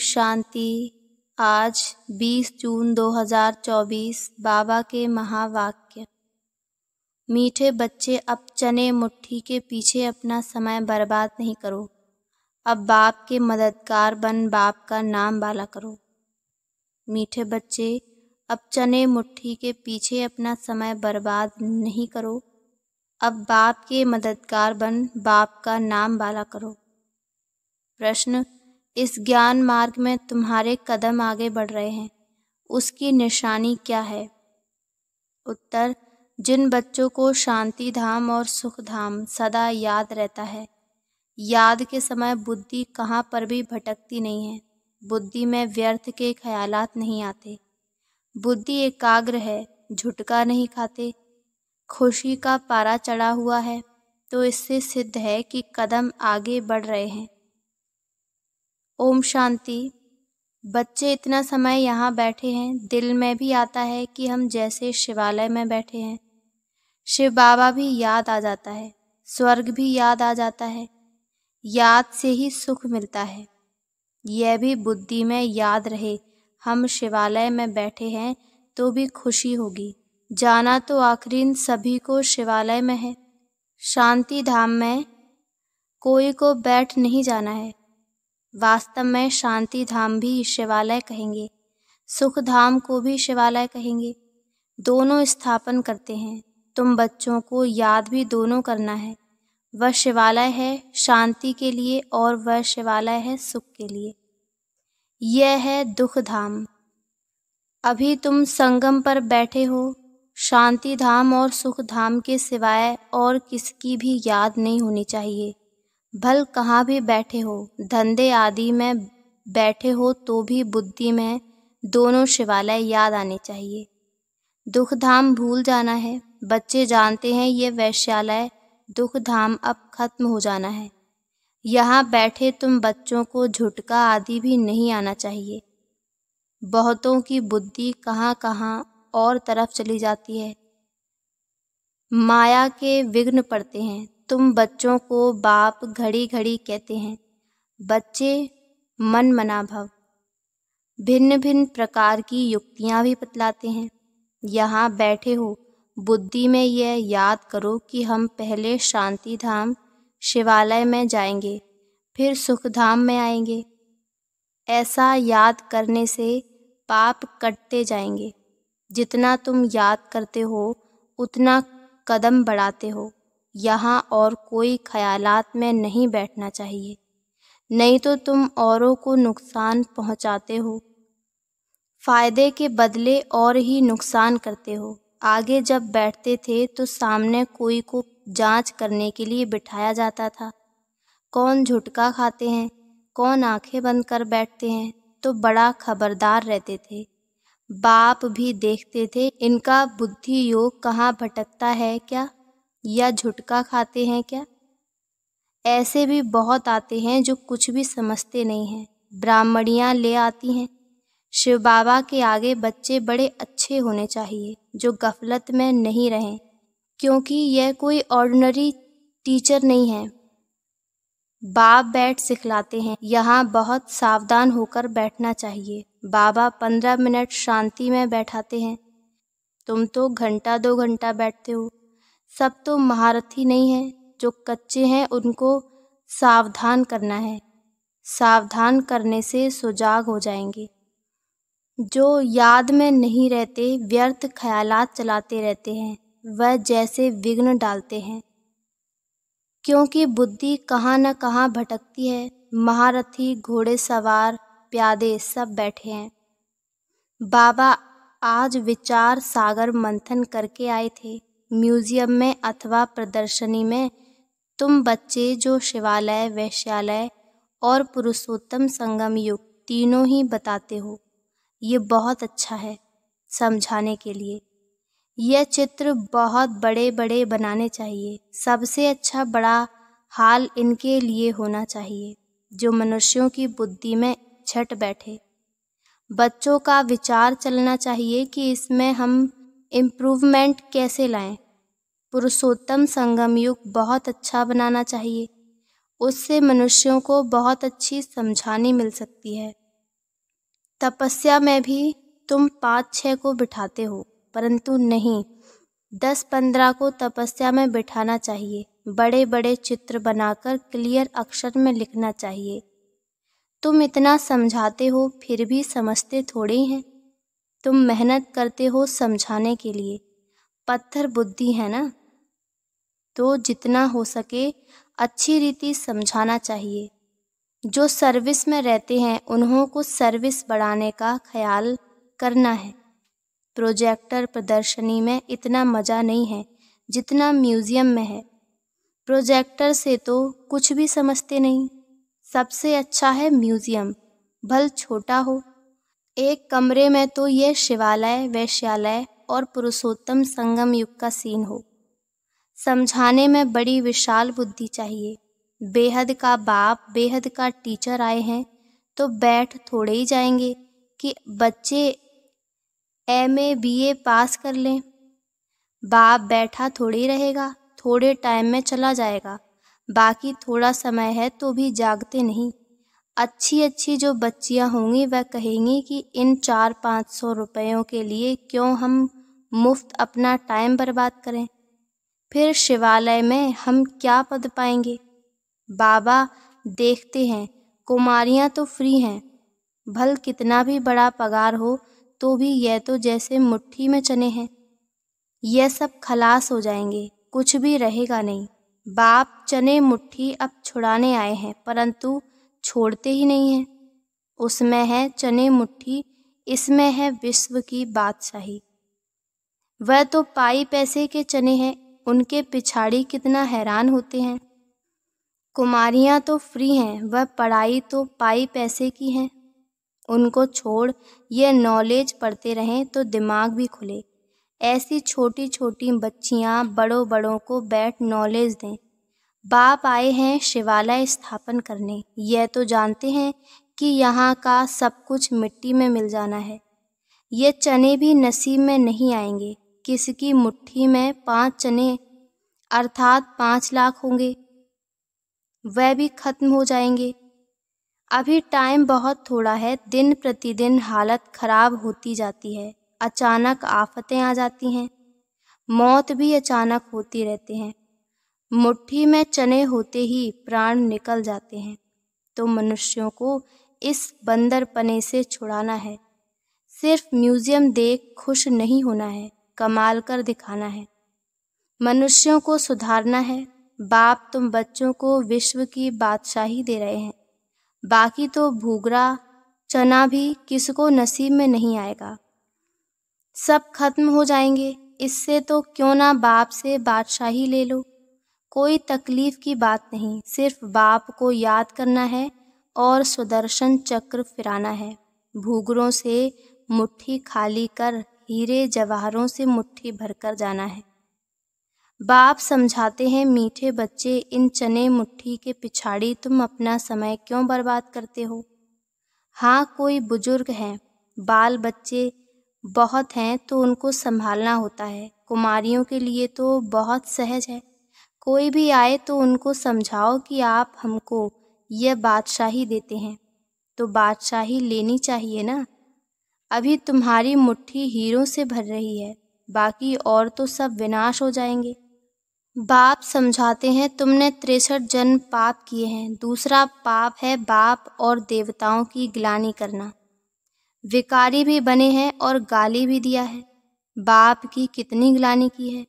शांति आज 20 जून 2024 बाबा के महावाक्य मीठे बच्चे अब चने मुट्ठी के पीछे अपना समय बर्बाद नहीं करो अब बाप के मददगार बन बाप का नाम बाला करो मीठे बच्चे अब चने मुट्ठी के पीछे अपना समय बर्बाद नहीं करो अब बाप के मददगार बन बाप का नाम बाला करो प्रश्न इस ज्ञान मार्ग में तुम्हारे कदम आगे बढ़ रहे हैं उसकी निशानी क्या है उत्तर जिन बच्चों को शांति धाम और सुख धाम सदा याद रहता है याद के समय बुद्धि कहाँ पर भी भटकती नहीं है बुद्धि में व्यर्थ के ख्यालात नहीं आते बुद्धि एकाग्र है झुटका नहीं खाते खुशी का पारा चढ़ा हुआ है तो इससे सिद्ध है कि कदम आगे बढ़ रहे हैं ओम शांति बच्चे इतना समय यहाँ बैठे हैं दिल में भी आता है कि हम जैसे शिवालय में बैठे हैं शिव बाबा भी याद आ जाता है स्वर्ग भी याद आ जाता है याद से ही सुख मिलता है यह भी बुद्धि में याद रहे हम शिवालय में बैठे हैं तो भी खुशी होगी जाना तो आखिरी सभी को शिवालय में है शांति धाम में कोई को बैठ नहीं जाना है वास्तव में शांति धाम भी शिवालय कहेंगे सुख धाम को भी शिवालय कहेंगे दोनों स्थापन करते हैं तुम बच्चों को याद भी दोनों करना है वह शिवालय है शांति के लिए और वह शिवालय है सुख के लिए यह है दुख धाम अभी तुम संगम पर बैठे हो शांति धाम और सुख धाम के सिवाय और किसकी भी याद नहीं होनी चाहिए भल कहाँ भी बैठे हो धंधे आदि में बैठे हो तो भी बुद्धि में दोनों शिवालय याद आने चाहिए दुख धाम भूल जाना है बच्चे जानते हैं ये वैश्यालय दुख धाम अब खत्म हो जाना है यहाँ बैठे तुम बच्चों को झुटका आदि भी नहीं आना चाहिए बहुतों की बुद्धि कहाँ कहाँ और तरफ चली जाती है माया के विघ्न पड़ते हैं तुम बच्चों को बाप घड़ी घड़ी कहते हैं बच्चे मन मनाभव भिन्न भिन्न प्रकार की युक्तियाँ भी बतलाते हैं यहाँ बैठे हो बुद्धि में यह याद करो कि हम पहले शांति धाम शिवालय में जाएंगे फिर सुख धाम में आएंगे ऐसा याद करने से पाप कटते जाएंगे जितना तुम याद करते हो उतना कदम बढ़ाते हो यहाँ और कोई ख्यालात में नहीं बैठना चाहिए नहीं तो तुम औरों को नुकसान पहुँचाते हो फ़ायदे के बदले और ही नुकसान करते हो आगे जब बैठते थे तो सामने कोई को जांच करने के लिए बिठाया जाता था कौन झुटका खाते हैं कौन आंखें बंद कर बैठते हैं तो बड़ा खबरदार रहते थे बाप भी देखते थे इनका बुद्धि योग कहाँ भटकता है क्या या झुटका खाते हैं क्या ऐसे भी बहुत आते हैं जो कुछ भी समझते नहीं हैं ब्राह्मणियाँ ले आती हैं शिव बाबा के आगे बच्चे बड़े अच्छे होने चाहिए जो गफलत में नहीं रहें क्योंकि यह कोई ऑर्डनरी टीचर नहीं है बाप बैठ सिखलाते हैं यहाँ बहुत सावधान होकर बैठना चाहिए बाबा पंद्रह मिनट शांति में बैठाते हैं तुम तो घंटा दो घंटा बैठते हो सब तो महारथी नहीं हैं जो कच्चे हैं उनको सावधान करना है सावधान करने से सुजाग हो जाएंगे जो याद में नहीं रहते व्यर्थ ख्यालात चलाते रहते हैं वह जैसे विघ्न डालते हैं क्योंकि बुद्धि कहाँ न कहाँ भटकती है महारथी घोड़े सवार प्यादे सब बैठे हैं बाबा आज विचार सागर मंथन करके आए थे म्यूज़ियम में अथवा प्रदर्शनी में तुम बच्चे जो शिवालय वैश्यालय और पुरुषोत्तम संगम युग तीनों ही बताते हो ये बहुत अच्छा है समझाने के लिए यह चित्र बहुत बड़े बड़े बनाने चाहिए सबसे अच्छा बड़ा हाल इनके लिए होना चाहिए जो मनुष्यों की बुद्धि में छट बैठे बच्चों का विचार चलना चाहिए कि इसमें हम इम्प्रूवमेंट कैसे लाएं पुरुषोत्तम संगम युग बहुत अच्छा बनाना चाहिए उससे मनुष्यों को बहुत अच्छी समझानी मिल सकती है तपस्या में भी तुम पाँच छः को बिठाते हो परंतु नहीं दस पंद्रह को तपस्या में बिठाना चाहिए बड़े बड़े चित्र बनाकर क्लियर अक्षर में लिखना चाहिए तुम इतना समझाते हो फिर भी समझते थोड़े हैं तुम मेहनत करते हो समझाने के लिए पत्थर बुद्धि है ना तो जितना हो सके अच्छी रीति समझाना चाहिए जो सर्विस में रहते हैं उन्हों को सर्विस बढ़ाने का ख्याल करना है प्रोजेक्टर प्रदर्शनी में इतना मज़ा नहीं है जितना म्यूज़ियम में है प्रोजेक्टर से तो कुछ भी समझते नहीं सबसे अच्छा है म्यूज़ियम भल छोटा हो एक कमरे में तो यह शिवालय वैश्यालय और पुरुषोत्तम संगम युग का सीन हो समझाने में बड़ी विशाल बुद्धि चाहिए बेहद का बाप बेहद का टीचर आए हैं तो बैठ थोड़े ही जाएंगे कि बच्चे एम ए बी ए पास कर लें बाप बैठा थोड़े ही रहेगा थोड़े टाइम में चला जाएगा बाकी थोड़ा समय है तो भी जागते नहीं अच्छी अच्छी जो बच्चियां होंगी वह कहेंगी कि इन चार पाँच सौ रुपयों के लिए क्यों हम मुफ्त अपना टाइम बर्बाद करें फिर शिवालय में हम क्या पद पाएंगे बाबा देखते हैं कुमारियाँ तो फ्री हैं भल कितना भी बड़ा पगार हो तो भी यह तो जैसे मुट्ठी में चने हैं यह सब खलास हो जाएंगे कुछ भी रहेगा नहीं बाप चने मुट्ठी अब छुड़ाने आए हैं परंतु छोड़ते ही नहीं हैं उसमें है चने मुट्ठी इसमें है विश्व की बादशाही वह तो पाई पैसे के चने हैं उनके पिछाड़ी कितना हैरान होते हैं कुमारियां तो फ्री हैं वह पढ़ाई तो पाई पैसे की हैं उनको छोड़ यह नॉलेज पढ़ते रहें तो दिमाग भी खुले ऐसी छोटी छोटी बच्चियां बड़ों बड़ों को बैठ नॉलेज दें बाप आए हैं शिवालय स्थापन करने यह तो जानते हैं कि यहाँ का सब कुछ मिट्टी में मिल जाना है ये चने भी नसीब में नहीं आएंगे किसकी मुट्ठी में पांच चने अर्थात पाँच लाख होंगे वह भी खत्म हो जाएंगे अभी टाइम बहुत थोड़ा है दिन प्रतिदिन हालत खराब होती जाती है अचानक आफतें आ जाती हैं मौत भी अचानक होती रहती हैं मुट्ठी में चने होते ही प्राण निकल जाते हैं तो मनुष्यों को इस बंदर पने से छुड़ाना है सिर्फ म्यूज़ियम देख खुश नहीं होना है कमाल कर दिखाना है मनुष्यों को सुधारना है बाप तुम बच्चों को विश्व की बादशाही दे रहे हैं बाकी तो भूगरा चना भी किसको नसीब में नहीं आएगा सब खत्म हो जाएंगे इससे तो क्यों ना बाप से बादशाही ले लो कोई तकलीफ की बात नहीं सिर्फ बाप को याद करना है और सुदर्शन चक्र फिराना है भूगरों से मुट्ठी खाली कर हीरे जवाहरों से मुट्ठी भरकर जाना है बाप समझाते हैं मीठे बच्चे इन चने मुट्ठी के पिछाड़ी तुम अपना समय क्यों बर्बाद करते हो हाँ कोई बुजुर्ग हैं बाल बच्चे बहुत हैं तो उनको संभालना होता है कुमारियों के लिए तो बहुत सहज है कोई भी आए तो उनको समझाओ कि आप हमको यह बादशाही देते हैं तो बादशाही लेनी चाहिए ना अभी तुम्हारी मुट्ठी हीरों से भर रही है बाकी और तो सब विनाश हो जाएंगे बाप समझाते हैं तुमने तिरसठ जन्म पाप किए हैं दूसरा पाप है बाप और देवताओं की गिलानी करना विकारी भी बने हैं और गाली भी दिया है बाप की कितनी गिलानी की है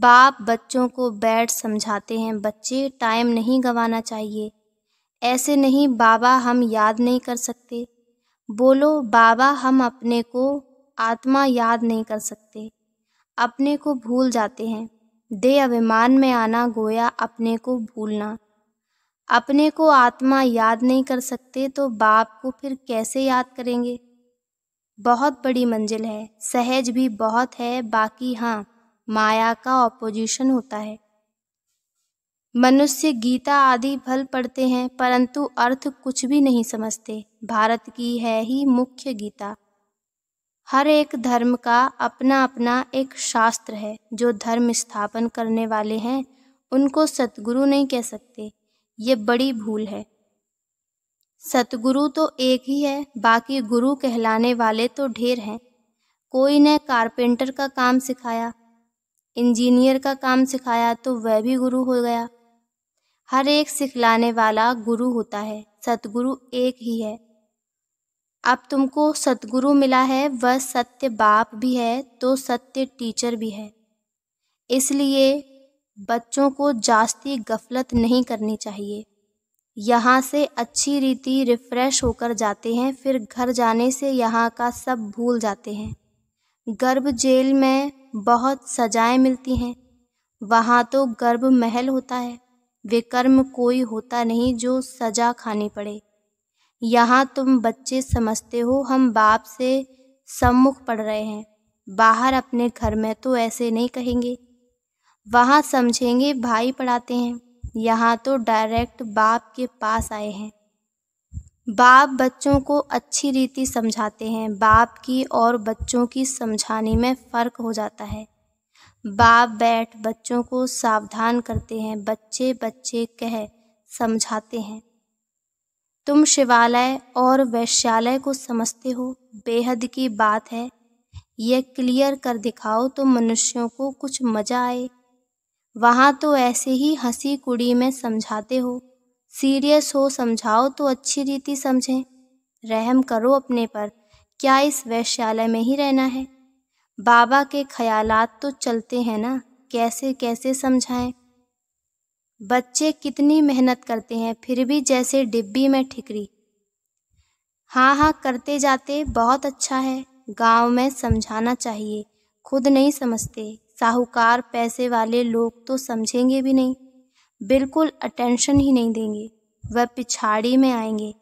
बाप बच्चों को बैठ समझाते हैं बच्चे टाइम नहीं गंवाना चाहिए ऐसे नहीं बाबा हम याद नहीं कर सकते बोलो बाबा हम अपने को आत्मा याद नहीं कर सकते अपने को भूल जाते हैं दे अभिमान में आना गोया अपने को भूलना अपने को आत्मा याद नहीं कर सकते तो बाप को फिर कैसे याद करेंगे बहुत बड़ी मंजिल है सहज भी बहुत है बाकी हाँ माया का ऑपोजिशन होता है मनुष्य गीता आदि फल पढ़ते हैं परंतु अर्थ कुछ भी नहीं समझते भारत की है ही मुख्य गीता हर एक धर्म का अपना अपना एक शास्त्र है जो धर्म स्थापन करने वाले हैं उनको सतगुरु नहीं कह सकते ये बड़ी भूल है सतगुरु तो एक ही है बाकी गुरु कहलाने वाले तो ढेर हैं कोई ने कारपेंटर का काम सिखाया इंजीनियर का काम सिखाया तो वह भी गुरु हो गया हर एक सिखलाने वाला गुरु होता है सतगुरु एक ही है अब तुमको सतगुरु मिला है वह सत्य बाप भी है तो सत्य टीचर भी है इसलिए बच्चों को जास्ती गफलत नहीं करनी चाहिए यहाँ से अच्छी रीति रिफ़्रेश होकर जाते हैं फिर घर जाने से यहाँ का सब भूल जाते हैं गर्भ जेल में बहुत सजाएं मिलती हैं वहाँ तो गर्भ महल होता है विकर्म कोई होता नहीं जो सजा खानी पड़े यहाँ तुम बच्चे समझते हो हम बाप से सम्मुख पढ़ रहे हैं बाहर अपने घर में तो ऐसे नहीं कहेंगे वहाँ समझेंगे भाई पढ़ाते हैं यहाँ तो डायरेक्ट बाप के पास आए हैं बाप बच्चों को अच्छी रीति समझाते हैं बाप की और बच्चों की समझाने में फ़र्क हो जाता है बाप बैठ बच्चों को सावधान करते हैं बच्चे बच्चे कह समझाते हैं तुम शिवालय और वैश्यालय को समझते हो बेहद की बात है यह क्लियर कर दिखाओ तो मनुष्यों को कुछ मज़ा आए वहाँ तो ऐसे ही हंसी कुड़ी में समझाते हो सीरियस हो समझाओ तो अच्छी रीति समझें रहम करो अपने पर क्या इस वैश्यालय में ही रहना है बाबा के ख्यालात तो चलते हैं ना कैसे कैसे समझाएं बच्चे कितनी मेहनत करते हैं फिर भी जैसे डिब्बी में ठिकरी हाँ हाँ करते जाते बहुत अच्छा है गांव में समझाना चाहिए खुद नहीं समझते साहूकार पैसे वाले लोग तो समझेंगे भी नहीं बिल्कुल अटेंशन ही नहीं देंगे वह पिछाड़ी में आएंगे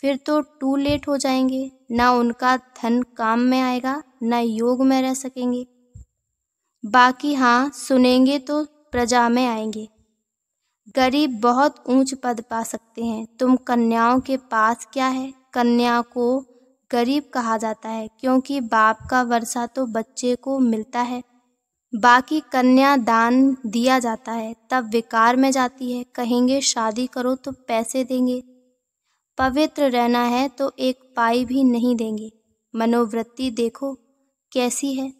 फिर तो टू लेट हो जाएंगे ना उनका धन काम में आएगा ना योग में रह सकेंगे बाकी हाँ सुनेंगे तो प्रजा में आएंगे गरीब बहुत ऊंच पद पा सकते हैं तुम कन्याओं के पास क्या है कन्या को गरीब कहा जाता है क्योंकि बाप का वर्षा तो बच्चे को मिलता है बाकी कन्या दान दिया जाता है तब विकार में जाती है कहेंगे शादी करो तो पैसे देंगे पवित्र रहना है तो एक पाई भी नहीं देंगे मनोवृत्ति देखो कैसी है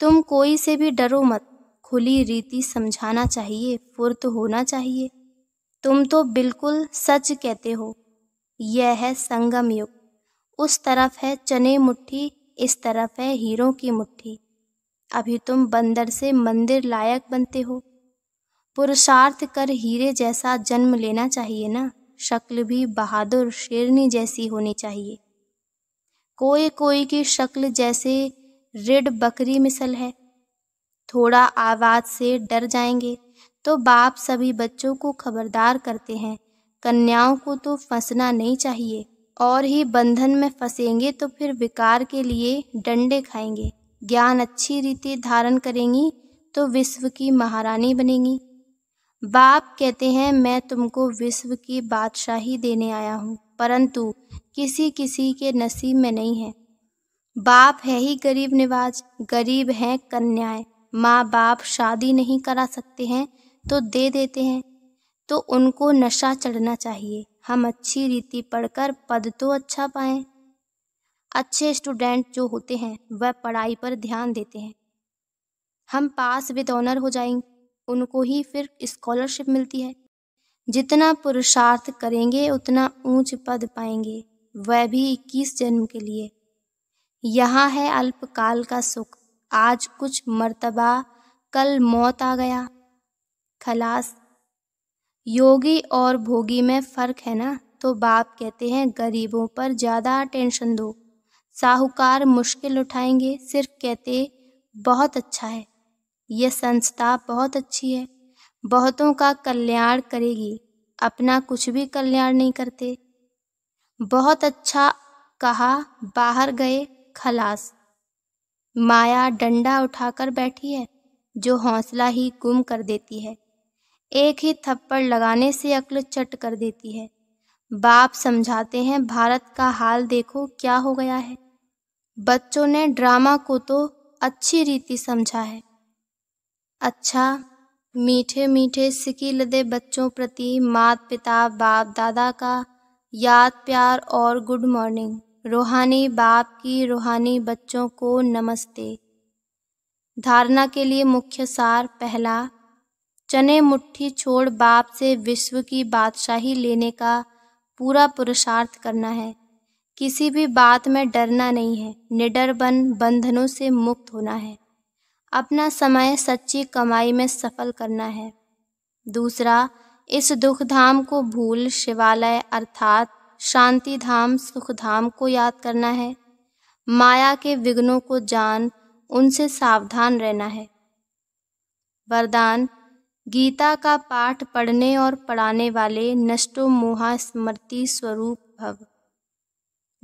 तुम कोई से भी डरो मत खुली रीति समझाना चाहिए फुर्त होना चाहिए तुम तो बिल्कुल सच कहते हो यह है संगम युग उस तरफ है चने मुट्ठी इस तरफ है हीरों की मुट्ठी अभी तुम बंदर से मंदिर लायक बनते हो पुरुषार्थ कर हीरे जैसा जन्म लेना चाहिए ना शक्ल भी बहादुर शेरनी जैसी होनी चाहिए कोई कोई की शक्ल जैसे रेड बकरी मिसल है थोड़ा आवाज से डर जाएंगे तो बाप सभी बच्चों को खबरदार करते हैं कन्याओं को तो फंसना नहीं चाहिए और ही बंधन में फंसेंगे तो फिर विकार के लिए डंडे खाएंगे ज्ञान अच्छी रीति धारण करेंगी तो विश्व की महारानी बनेंगी बाप कहते हैं मैं तुमको विश्व की बादशाही देने आया हूँ परंतु किसी किसी के नसीब में नहीं है बाप है ही गरीब निवाज गरीब हैं कन्याएं माँ बाप शादी नहीं करा सकते हैं तो दे देते हैं तो उनको नशा चढ़ना चाहिए हम अच्छी रीति पढ़कर पद तो अच्छा पाएं अच्छे स्टूडेंट जो होते हैं वह पढ़ाई पर ध्यान देते हैं हम पास विद ऑनर हो जाएंगे उनको ही फिर स्कॉलरशिप मिलती है जितना पुरुषार्थ करेंगे उतना ऊंच पद पाएंगे वह भी इक्कीस जन्म के लिए यहाँ है अल्पकाल का सुख आज कुछ मर्तबा कल मौत आ गया खलास योगी और भोगी में फ़र्क है ना तो बाप कहते हैं गरीबों पर ज़्यादा टेंशन दो साहूकार मुश्किल उठाएंगे सिर्फ कहते बहुत अच्छा है यह संस्था बहुत अच्छी है बहुतों का कल्याण करेगी अपना कुछ भी कल्याण नहीं करते बहुत अच्छा कहा बाहर गए खलास माया डंडा उठाकर बैठी है जो हौसला ही गुम कर देती है एक ही थप्पड़ लगाने से अक्ल चट कर देती है बाप समझाते हैं भारत का हाल देखो क्या हो गया है बच्चों ने ड्रामा को तो अच्छी रीति समझा है अच्छा मीठे मीठे सिकी लदे बच्चों प्रति मात पिता बाप दादा का याद प्यार और गुड मॉर्निंग रूहानी बाप की रूहानी बच्चों को नमस्ते धारणा के लिए मुख्य सार पहला चने मुट्ठी छोड़ बाप से विश्व की बादशाही लेने का पूरा पुरुषार्थ करना है किसी भी बात में डरना नहीं है निडर बन बंधनों से मुक्त होना है अपना समय सच्ची कमाई में सफल करना है दूसरा इस दुख धाम को भूल शिवालय अर्थात शांति धाम सुख धाम को याद करना है माया के विघ्नों को जान उनसे सावधान रहना है वरदान गीता का पाठ पढ़ने और पढ़ाने वाले नष्टो मोहा स्मृति स्वरूप भव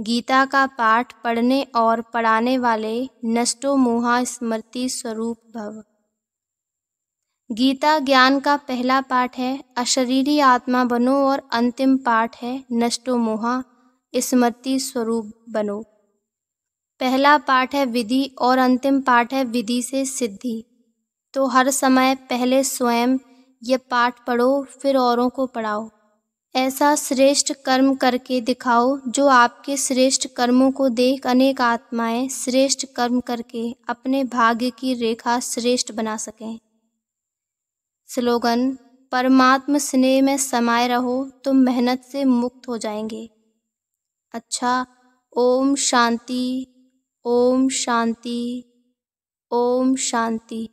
गीता का पाठ पढ़ने और पढ़ाने वाले नष्टो मोहा स्मृति स्वरूप भव गीता ज्ञान का पहला पाठ है अशरीरी आत्मा बनो और अंतिम पाठ है नष्टो मोहा स्मृति स्वरूप बनो पहला पाठ है विधि और अंतिम पाठ है विधि से सिद्धि तो हर समय पहले स्वयं यह पाठ पढ़ो फिर औरों को पढ़ाओ ऐसा श्रेष्ठ कर्म करके दिखाओ जो आपके श्रेष्ठ कर्मों को देख अनेक आत्माएं श्रेष्ठ कर्म करके अपने भाग्य की रेखा श्रेष्ठ बना सकें स्लोगन परमात्म स्नेह में समाये रहो तो मेहनत से मुक्त हो जाएंगे अच्छा ओम शांति ओम शांति ओम शांति